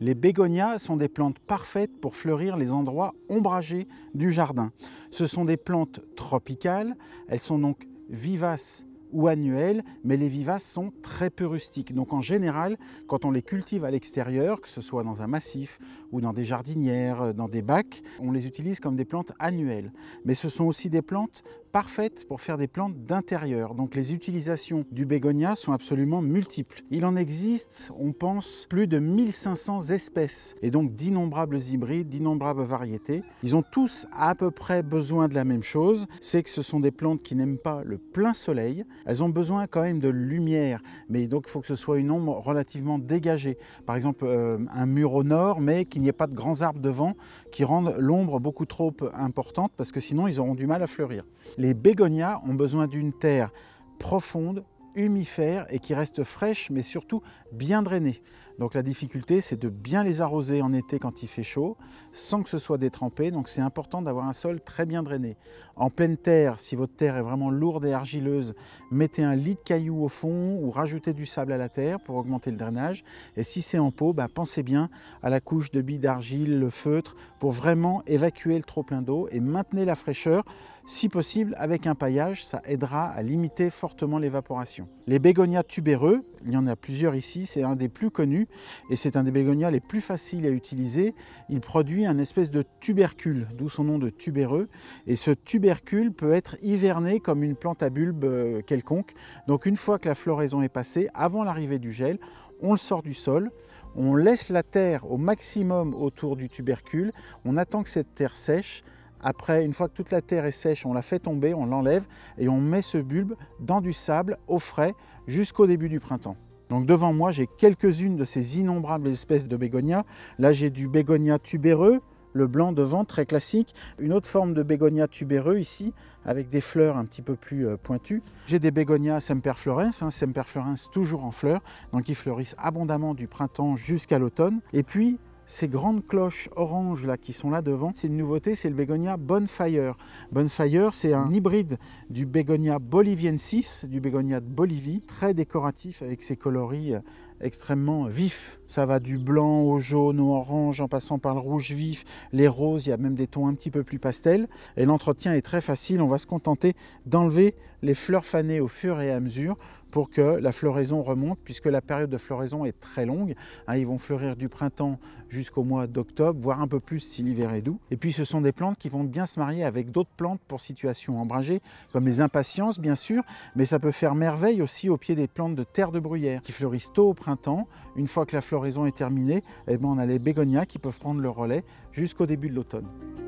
Les bégonias sont des plantes parfaites pour fleurir les endroits ombragés du jardin. Ce sont des plantes tropicales, elles sont donc vivaces ou annuelles, mais les vivaces sont très peu rustiques. Donc en général, quand on les cultive à l'extérieur, que ce soit dans un massif ou dans des jardinières, euh, dans des bacs, on les utilise comme des plantes annuelles. Mais ce sont aussi des plantes parfaites pour faire des plantes d'intérieur. Donc les utilisations du bégonia sont absolument multiples. Il en existe, on pense, plus de 1500 espèces et donc d'innombrables hybrides, d'innombrables variétés. Ils ont tous à peu près besoin de la même chose, c'est que ce sont des plantes qui n'aiment pas le plein soleil, elles ont besoin quand même de lumière, mais donc il faut que ce soit une ombre relativement dégagée. Par exemple, euh, un mur au nord, mais qu'il n'y ait pas de grands arbres devant qui rendent l'ombre beaucoup trop importante parce que sinon ils auront du mal à fleurir. Les bégonias ont besoin d'une terre profonde, humifère et qui reste fraîche mais surtout bien drainée. Donc la difficulté, c'est de bien les arroser en été quand il fait chaud, sans que ce soit détrempé. Donc c'est important d'avoir un sol très bien drainé. En pleine terre, si votre terre est vraiment lourde et argileuse, mettez un lit de cailloux au fond ou rajoutez du sable à la terre pour augmenter le drainage. Et si c'est en pot, bah, pensez bien à la couche de billes d'argile, le feutre, pour vraiment évacuer le trop-plein d'eau et maintenez la fraîcheur si possible, avec un paillage, ça aidera à limiter fortement l'évaporation. Les bégonias tubéreux, il y en a plusieurs ici, c'est un des plus connus et c'est un des bégonias les plus faciles à utiliser. Il produit un espèce de tubercule, d'où son nom de tubéreux. Et ce tubercule peut être hiverné comme une plante à bulbe euh, quelconque. Donc une fois que la floraison est passée, avant l'arrivée du gel, on le sort du sol, on laisse la terre au maximum autour du tubercule, on attend que cette terre sèche, après, une fois que toute la terre est sèche, on la fait tomber, on l'enlève et on met ce bulbe dans du sable au frais jusqu'au début du printemps. Donc devant moi, j'ai quelques-unes de ces innombrables espèces de bégonia. Là, j'ai du bégonia tubéreux, le blanc devant, très classique. Une autre forme de bégonia tubéreux ici, avec des fleurs un petit peu plus euh, pointues. J'ai des bégonias semperflorens, hein, semperflorens toujours en fleurs, donc ils fleurissent abondamment du printemps jusqu'à l'automne. Et puis, ces grandes cloches oranges là qui sont là devant, c'est une nouveauté, c'est le bégonia Bonfire. Bonfire, c'est un hybride du bégonia boliviensis, du bégonia de Bolivie, très décoratif avec ses coloris euh, extrêmement vifs. Ça va du blanc au jaune au orange en passant par le rouge vif, les roses, il y a même des tons un petit peu plus pastels. Et l'entretien est très facile, on va se contenter d'enlever les fleurs fanées au fur et à mesure pour que la floraison remonte, puisque la période de floraison est très longue. Hein, ils vont fleurir du printemps jusqu'au mois d'octobre, voire un peu plus si l'hiver est doux. Et puis ce sont des plantes qui vont bien se marier avec d'autres plantes pour situation ombragée, comme les impatiences bien sûr, mais ça peut faire merveille aussi au pied des plantes de terre de bruyère qui fleurissent tôt au printemps. Une fois que la floraison est terminée, eh ben, on a les bégonias qui peuvent prendre le relais jusqu'au début de l'automne.